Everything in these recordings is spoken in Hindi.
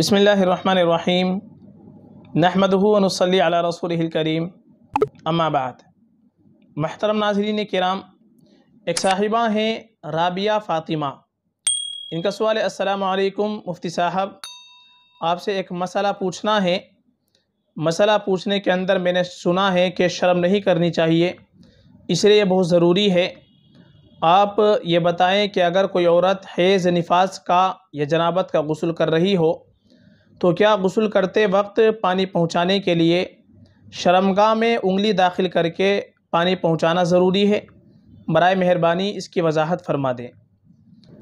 बसमीम नहमदनसली अला रसूल करीम अम्माबाद महतरम नाजरीन कराम एक साहिबा हैं राबिया फ़ातिमा इनका सवाल है असलकम मुफ्ती साहब आपसे एक मसला पूछना है मसला पूछने के अंदर मैंने सुना है कि शर्म नहीं करनी चाहिए इसलिए यह बहुत ज़रूरी है आप ये बताएं कि अगर कोई औरत हैज़ नफाज का या जनाबत का गसल कर रही हो तो क्या गसल करते वक्त पानी पहुँचाने के लिए शर्मगाह में उंगली दाखिल करके पानी पहुँचाना ज़रूरी है बर मेहरबानी इसकी वजाहत फरमा दें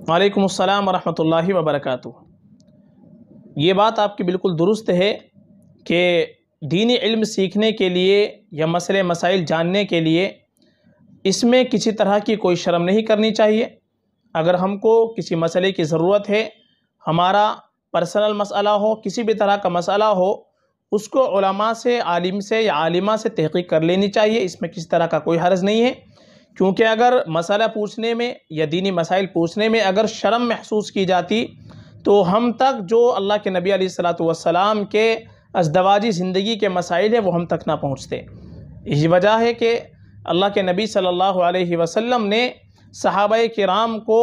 वालेकुम अस्सलाम वरहमतुल्लाहि ये बात आपकी बिल्कुल दुरुस्त है कि दीनी इल्म सीखने के लिए या मसले मसाइल जानने के लिए इसमें किसी तरह की कोई शर्म नहीं करनी चाहिए अगर हमको किसी मसले की ज़रूरत है हमारा पर्सनल मसला हो किसी भी तरह का मसला हो उसको उलमा से आलिम से या आलिमा से तहकीक कर लेनी चाहिए इसमें किसी तरह का कोई हर्ज नहीं है क्योंकि अगर मसला पूछने में या दीनी मसाइल पूछने में अगर शर्म महसूस की जाती तो हम तक जो अल्लाह के नबी सलाम के अजदवाजी ज़िंदगी के मसाइल हैं वो हम तक ना पहुँचते यही वजह है कि अल्लाह के नबी सल्लल्लाहु अलैहि वसल्लम ने सहाबा कराम को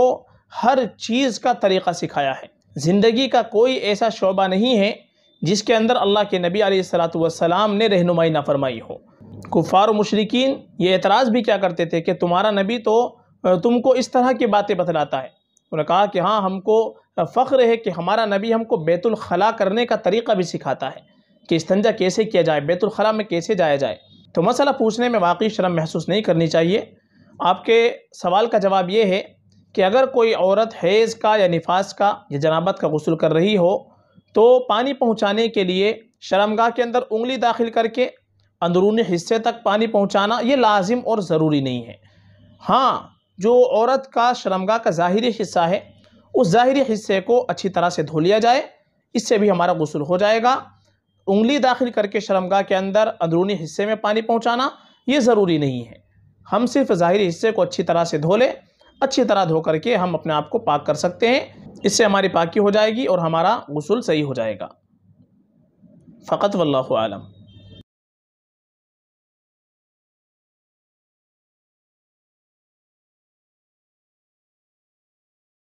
हर चीज़ का तरीक़ा सिखाया है ज़िंदगी का कोई ऐसा शोबा नहीं है जिसके अंदर अल्लाह के नबी सलाम ने रहनुमाई ना फरमाई हो कुफ़ार मशरकिन ये एतराज़ भी क्या करते थे कि तुम्हारा नबी तो तुमको इस तरह की बातें बतलाता है उन्होंने कहा कि हाँ हमको फ़ख्र है कि हमारा नबी हमको बैतुलखला करने का तरीक़ा भी सिखाता है कि इस्तंजा कैसे किया जाए बैतुलखला में कैसे जाया जाए तो मसला पूछने में वाकई शर्म महसूस नहीं करनी चाहिए आपके सवाल का जवाब ये है कि अगर कोई औरत हैज़ का या निफास का या जनाबत का गसल कर रही हो तो पानी पहुँचाने के लिए शर्मगा के अंदर उंगली दाखिल करके अंदरूनी हिस्से तक पानी पहुँचाना ये लाजिम और ज़रूरी नहीं है हाँ जो औरत का शर्मगा का ज़ाहरी हिस्सा है उस ज़ाहरी हिस्से को अच्छी तरह से धो लिया जाए इससे भी हमारा गसल हो जाएगा उंगली दाखिल करके शर्मगा के अंदर अंदरूनी हिस्से में पानी पहुँचाना ये ज़रूरी नहीं है हम सिर्फ ज़ाहरी हिस्से को अच्छी तरह से धो लें अच्छी तरह धो करके हम अपने आप को पाक कर सकते हैं इससे हमारी पाकी हो जाएगी और हमारा गसल सही हो जाएगा फ़कत वल्लम